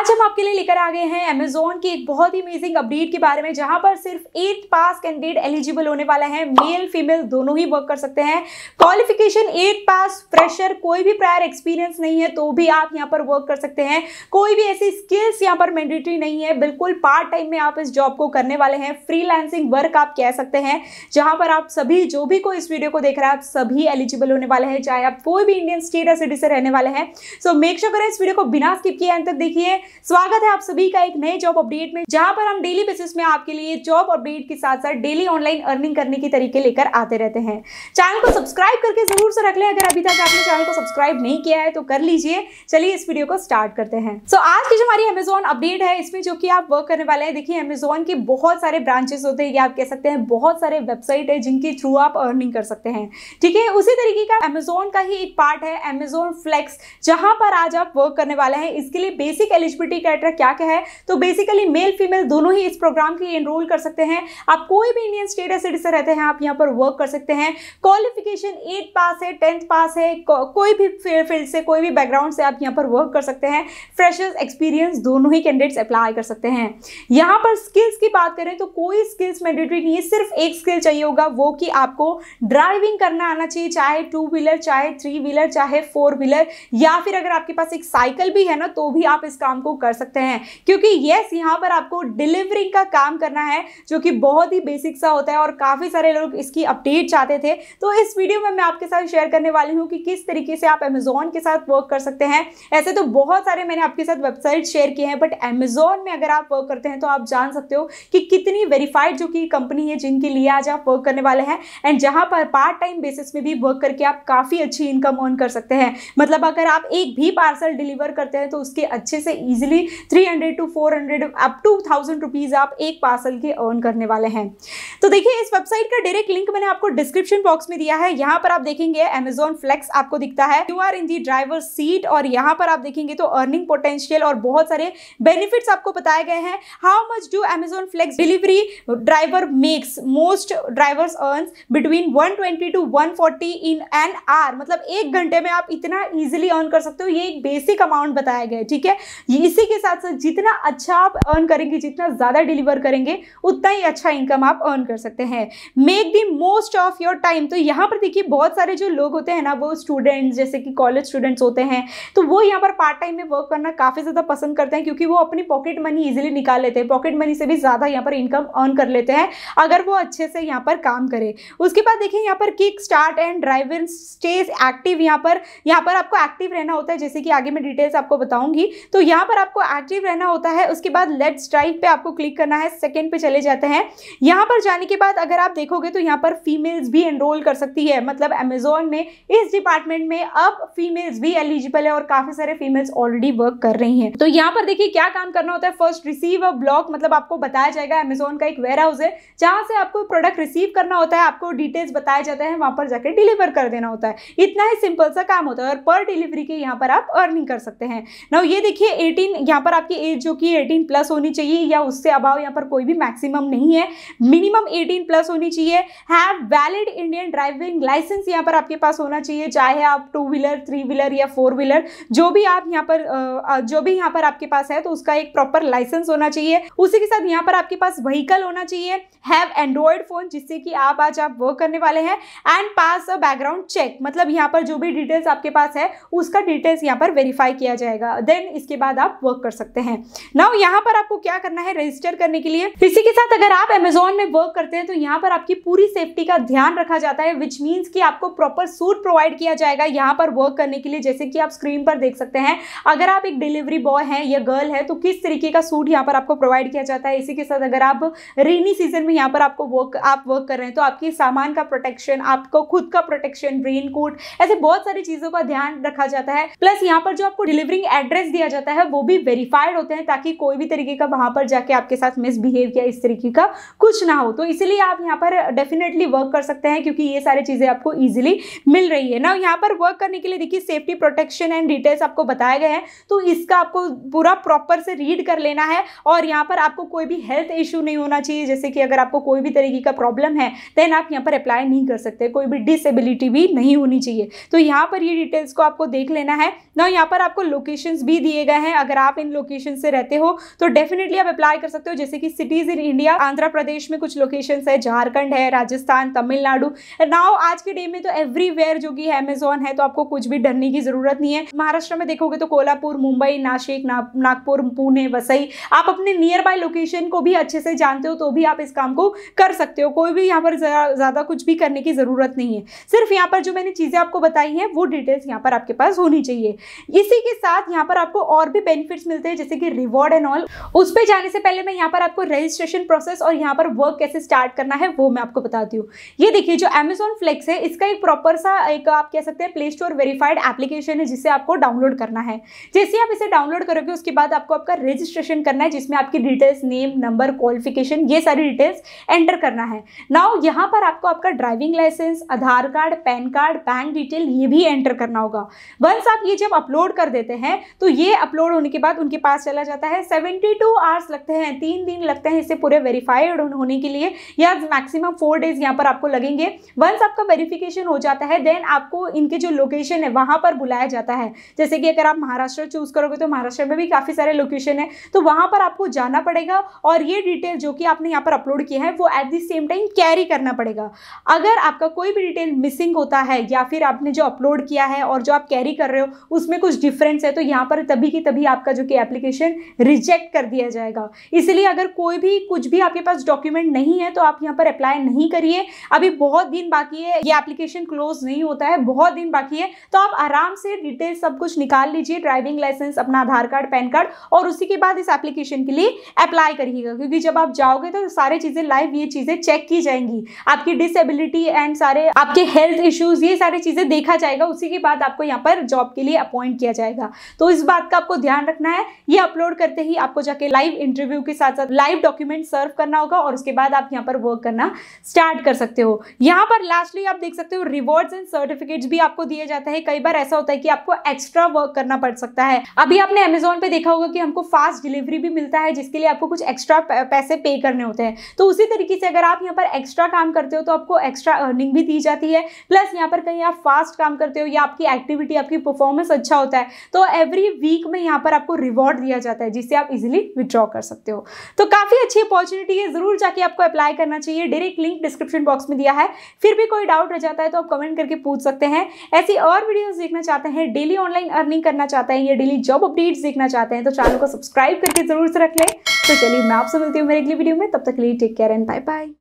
आज हम आपके लिए लेकर आ गए हैं अमेजोन की एक बहुत ही अमेजिंग अपडेट के बारे में जहां पर सिर्फ एट पास कैंडिडेट एलिजिबल होने वाले हैं मेल फीमेल दोनों ही वर्क कर सकते हैं क्वालिफिकेशन एट पास फ्रेशर कोई भी प्रायर एक्सपीरियंस नहीं है तो भी आप यहां पर वर्क कर सकते हैं कोई भी ऐसी स्किल्स यहां पर मैंडेटरी नहीं है बिल्कुल पार्ट टाइम में आप इस जॉब को करने वाले हैं फ्री वर्क आप कह सकते हैं जहां पर आप सभी जो भी कोई इस वीडियो को देख रहा है आप सभी एलिजिबल होने वाले हैं चाहे आप कोई भी इंडियन स्टेट या सिटी से रहने वाले हैं सो मेक श्योर करें इस वीडियो को बिना स्किप किए अंत तक देखिए स्वागत है आप सभी का एक नए जॉब अपडेट में जहां पर हम डेली बेसिस में आपके लिए जॉब अपडेट के साथ साथ डेली ऑनलाइन अर्निंग करने के तरीके लेकर आते रहते हैं चैनल को सब्सक्राइब करके जरूर से रख लें अगर अभी तक आपने चैनल को सब्सक्राइब नहीं किया है तो कर लीजिए चलिए इस वीडियो को स्टार्ट करते हैं सो so, आज की जो हमारी अमेजोन अपडेट है इसमें जो कि आप वर्क करने वाले हैं देखिए अमेजोन के बहुत सारे ब्रांचेस होते हैं या आप कह सकते हैं बहुत सारे वेबसाइट है जिनके थ्रू आप अर्निंग कर सकते हैं ठीक है उसी तरीके का अमेजोन का ही एक पार्ट है अमेजोन फ्लेक्स जहां पर आज आप वर्क करने वाले हैं इसके लिए बेसिक एलिजिबल एलिजिबिलिटी कैटरा क्या क्या है तो बेसिकली मेल फीमेल दोनों ही इस प्रोग्राम के लिए इनरोल कर सकते हैं आप कोई भी इंडियन स्टेट या सिटीजन रहते हैं आप यहाँ पर वर्क कर सकते हैं क्वालिफिकेशन एट पास है टेंथ पास है को, कोई भी फील्ड से कोई भी बैकग्राउंड से आप यहाँ पर वर्क कर सकते हैं फ्रेशर्स एक्सपीरियंस दोनों ही कैंडिडेट्स अप्लाई कर सकते हैं यहाँ पर स्किल्स की बात करें तो कोई स्किल्स मैंडेटरी नहीं है सिर्फ एक स्किल चाहिए होगा वो कि आपको ड्राइविंग करना आना चाहिए चाहे टू व्हीलर चाहे थ्री व्हीलर चाहे फोर व्हीलर या फिर अगर आपके पास एक साइकिल भी है ना तो भी आप इस काम को आपको कर सकते हैं क्योंकि यस यहाँ पर आपको डिलीवरिंग का काम करना है जो कि बहुत ही बेसिक सा होता है और काफ़ी सारे लोग इसकी अपडेट चाहते थे तो इस वीडियो में मैं आपके साथ शेयर करने वाली हूँ कि किस तरीके से आप अमेजोन के साथ वर्क कर सकते हैं ऐसे तो बहुत सारे मैंने आपके साथ वेबसाइट शेयर किए हैं बट अमेजोन में अगर आप वर्क करते हैं तो आप जान सकते हो कि कितनी वेरीफाइड जो कि कंपनी है जिनके लिए आज आप वर्क करने वाले हैं एंड जहाँ पर पार्ट टाइम बेसिस में भी वर्क करके आप काफ़ी अच्छी इनकम अर्न कर सकते हैं मतलब अगर आप एक भी पार्सल डिलीवर करते हैं तो उसके अच्छे से easy easily 300 to 400 up to thousand rupees आप एक पार्सल के अर्न करने वाले हैं तो देखिए इस वेबसाइट का डायरेक्ट लिंक मैंने आपको डिस्क्रिप्शन बॉक्स में दिया है यहाँ पर आप देखेंगे अमेजोन फ्लेक्स आपको दिखता है you are in the driver seat और यहाँ पर आप देखेंगे तो अर्निंग पोटेंशियल और बहुत सारे बेनिफिट्स आपको बताए गए हैं how much do Amazon Flex delivery driver makes most drivers earn between one to one in an hour मतलब एक घंटे में आप इतना इजिली अर्न कर सकते हो ये एक बेसिक अमाउंट बताया गया है ठीक है इसी के साथ साथ जितना अच्छा आप अर्न करेंगे जितना ज़्यादा डिलीवर करेंगे उतना ही अच्छा इनकम आप अर्न कर सकते हैं make the most of your time तो यहाँ पर देखिए बहुत सारे जो लोग होते हैं ना वो स्टूडेंट्स जैसे कि कॉलेज स्टूडेंट्स होते हैं तो वो यहाँ पर पार्ट टाइम में वर्क करना काफ़ी ज़्यादा पसंद करते हैं क्योंकि वो अपनी पॉकेट मनी ईजिली निकाल लेते हैं पॉकेट मनी से भी ज़्यादा यहाँ पर इनकम अर्न कर लेते हैं अगर वो अच्छे से यहाँ पर काम करें उसके बाद देखिए यहाँ पर kick start and drive and stage active यहाँ पर यहाँ पर आपको एक्टिव रहना होता है जैसे कि आगे मैं डिटेल्स आपको बताऊंगी तो यहाँ पर आपको एक्टिव रहना होता है उसके बाद लेट्स ड्राइव पे आपको क्लिक करना है सेकेंड पे चले जाते हैं यहाँ पर जाने के बाद अगर आप देखोगे तो यहाँ पर फीमेल्स भी एनरोल कर सकती है मतलब अमेजोन में इस डिपार्टमेंट में अब फीमेल्स भी एलिजिबल है और काफी सारे फीमेल्स ऑलरेडी वर्क कर रही हैं तो यहाँ पर देखिए क्या काम करना होता है फर्स्ट रिसीव अ ब्लॉक मतलब आपको बताया जाएगा अमेजोन का एक वेयर हाउस है जहाँ से आपको प्रोडक्ट रिसीव करना होता है आपको डिटेल्स बताया जाता है वहाँ पर जाकर डिलीवर कर देना होता है इतना ही सिंपल सा काम होता है और पर डिलीवरी के यहाँ पर आप अर्निंग कर सकते हैं ना ये देखिए एटीन लेकिन यहाँ पर आपकी एज जो कि 18 प्लस होनी चाहिए या उससे अभाव यहाँ पर कोई भी मैक्सिमम नहीं है मिनिमम 18 प्लस होनी चाहिए have valid Indian driving licence यहाँ पर आपके पास होना चाहिए चाहे आप टू व्हीलर थ्री व्हीलर या फोर व्हीलर जो भी आप यहाँ पर जो भी यहाँ पर आपके पास है तो उसका एक प्रॉपर लाइसेंस होना चाहिए उसी के साथ यहाँ पर आपके पास व्हीकल होना चाहिए हैव एंड्रॉयड फोन जिससे कि आप आज आप वर्क करने वाले हैं and pass a background check मतलब यहाँ पर जो भी डिटेल्स आपके पास है उसका डिटेल्स यहाँ पर वेरीफाई किया जाएगा देन इसके बाद आप आप वर्क कर सकते हैं नाउ यहाँ पर आपको क्या करना है रजिस्टर करने के लिए इसी के साथ अगर आप एमेजोन में वर्क करते हैं तो यहाँ पर आपकी पूरी सेफ्टी का ध्यान रखा जाता है विच मीन्स कि आपको प्रॉपर सूट प्रोवाइड किया जाएगा यहाँ पर वर्क करने के लिए जैसे कि आप स्क्रीन पर देख सकते हैं अगर आप एक डिलीवरी बॉय हैं या गर्ल है तो किस तरीके का सूट यहाँ पर आपको प्रोवाइड किया जाता है इसी के साथ अगर आप रेनी सीजन में यहाँ पर आपको वर्क आप वर्क कर रहे हैं तो आपके सामान का प्रोटेक्शन आपको खुद का प्रोटेक्शन रेन कोट ऐसे बहुत सारी चीज़ों का ध्यान रखा जाता है प्लस यहाँ पर जो आपको डिलीवरिंग एड्रेस दिया जाता है वो भी वेरीफाइड होते हैं ताकि कोई भी तरीके का वहां पर जाके आपके साथ मिसबिहेव या इस तरीके का कुछ ना हो तो इसलिए आप यहाँ पर डेफिनेटली वर्क कर सकते हैं क्योंकि ये सारी चीज़ें आपको ईजिली मिल रही है ना यहाँ पर वर्क करने के लिए देखिए सेफ्टी प्रोटेक्शन एंड डिटेल्स आपको बताए गए हैं तो इसका आपको पूरा प्रॉपर से रीड कर लेना है और यहाँ पर आपको कोई भी हेल्थ इश्यू नहीं होना चाहिए जैसे कि अगर आपको कोई भी तरीके का प्रॉब्लम है देन आप यहाँ पर अप्लाई नहीं कर सकते कोई भी डिसेबिलिटी भी नहीं होनी चाहिए तो यहाँ पर ये डिटेल्स को आपको देख लेना है ना यहाँ पर आपको लोकेशंस भी दिए गए हैं अगर आप इन लोकेशन से रहते हो तो डेफिनेटली आप अप्लाई कर सकते हो जैसे कि cities in India Andhra Pradesh में कुछ लोकेशन है झारखंड है राजस्थान तमिलनाडु नाउ आज के डे में तो एवरीवेयर जो कि अमेजोन है तो आपको कुछ भी डरने की जरूरत नहीं है महाराष्ट्र में देखोगे तो कोलापुर मुंबई नासिक नागपुर पुणे वसई आप अपने नियर बाय लोकेशन को भी अच्छे से जानते हो तो भी आप इस काम को कर सकते हो कोई भी यहाँ पर ज़्यादा कुछ भी करने की ज़रूरत नहीं है सिर्फ यहाँ पर जो मैंने चीज़ें आपको बताई हैं वो डिटेल्स यहाँ पर आपके पास होनी चाहिए इसी के साथ यहाँ पर आपको और भी बेनिफिट्स मिलते हैं जैसे कि रिवॉर्ड एंड ऑल उस पर जाने से पहले मैं यहाँ पर आपको रजिस्ट्रेशन प्रोसेस और यहाँ पर वर्क कैसे स्टार्ट करना है वो मैं आपको बताती हूँ ये देखिए जो अमेजोन फ्लेक्स है इसका एक प्रॉपर सा एक आप कह सकते हैं प्ले स्टोर वेरीफाइड एप्लीकेशन है जिसे आपको डाउनलोड करना है जैसे आप इसे डाउनलोड करोगे उसके बाद आपको आपका रजिस्ट्रेशन करना है जिसमें आपकी डिटेल्स नेम नंबर क्वालिफिकेशन ये सारी डिटेल्स एंटर करना है नाउ यहाँ पर आपको आपका driving licence Aadhaar card PAN card bank detail ये भी एंटर करना होगा वंस आप ये जब अपलोड कर देते हैं तो ये अपलोड होने होने के बाद उनके पास चला जाता है सेवेंटी टू आवर्स लगते हैं तीन दिन लगते हैं इसे पूरे वेरीफाइड होने के लिए या मैक्सिमम फोर डेज यहाँ पर आपको लगेंगे वंस आपका वेरिफिकेशन हो जाता है देन आपको इनके जो लोकेशन है वहाँ पर बुलाया जाता है जैसे कि अगर आप महाराष्ट्र चूज़ करोगे तो महाराष्ट्र में भी काफ़ी सारे लोकेशन है तो वहाँ पर आपको जाना पड़ेगा और ये डिटेल जो कि आपने यहाँ पर अपलोड किया है वो at the same time carry करना पड़ेगा अगर आपका कोई भी डिटेल मिसिंग होता है या फिर आपने जो अपलोड किया है और जो आप कैरी कर रहे हो उसमें कुछ डिफरेंस है तो यहाँ पर तभी की तभी आप आपका जो कि एप्लीकेशन रिजेक्ट कर दिया जाएगा इसलिए अगर कोई भी कुछ भी आपके पास डॉक्यूमेंट नहीं है तो आप यहाँ पर अप्लाई नहीं करिए अभी बहुत दिन बाकी है ये एप्लीकेशन क्लोज नहीं होता है बहुत दिन बाकी है तो आप आराम से डिटेल सब कुछ निकाल लीजिए ड्राइविंग लाइसेंस अपना आधार कार्ड पैन कार्ड और उसी के बाद इस एप्लीकेशन के लिए अप्लाई करिएगा क्योंकि जब आप जाओगे तो सारे चीज़ें लाइव ये चीज़ें चेक की जाएंगी आपकी डिसेबिलिटी एंड सारे आपके हेल्थ इश्यूज ये सारी चीज़ें देखा जाएगा उसी के बाद आपको यहाँ पर जॉब के लिए अपॉइंट किया जाएगा तो इस बात का आपको ध्यान रखना है ये अपलोड करते ही आपको जाके लाइव इंटरव्यू के साथ साथ लाइव डॉक्यूमेंट सर्व करना होगा और उसके बाद आप यहाँ पर वर्क करना स्टार्ट कर सकते हो यहाँ पर लास्टली आप देख सकते हो रिवॉर्ड्स एंड सर्टिफिकेट्स भी आपको दिए जाते हैं कई बार ऐसा होता है कि आपको एक्स्ट्रा वर्क करना पड़ सकता है अभी आपने अमेजोन पे देखा होगा कि हमको फास्ट डिलीवरी भी मिलता है जिसके लिए आपको कुछ एक्स्ट्रा पैसे पे करने होते हैं तो उसी तरीके से अगर आप यहाँ पर एक्स्ट्रा काम करते हो तो आपको एक्स्ट्रा अर्निंग भी दी जाती है प्लस यहाँ पर कहीं आप फास्ट काम करते हो या आपकी एक्टिविटी आपकी परफॉर्मेंस अच्छा होता है तो एवरी वीक में यहाँ पर आपको रिवॉर्ड दिया जाता है जिससे आप इजिली विड्रॉ कर सकते हो तो काफ़ी अच्छी अपॉर्चुनिटी है ज़रूर जाके आपको अप्लाई करना चाहिए डायरेक्ट लिंक डिस्क्रिप्शन बॉक्स में दिया है फिर भी कोई डाउट रह जाता है तो आप कमेंट करके पूछ सकते हैं ऐसी और वीडियोज देखना चाहते हैं डेली ऑनलाइन अर्निंग करना चाहते हैं या डेली जॉब अपडेट्स देखना चाहते हैं तो चैनल को सब्सक्राइब करके ज़रूर से रख लें तो चलिए मैं आपसे मिलती हूँ मेरे अगली वीडियो में तब तक लिए take care and bye bye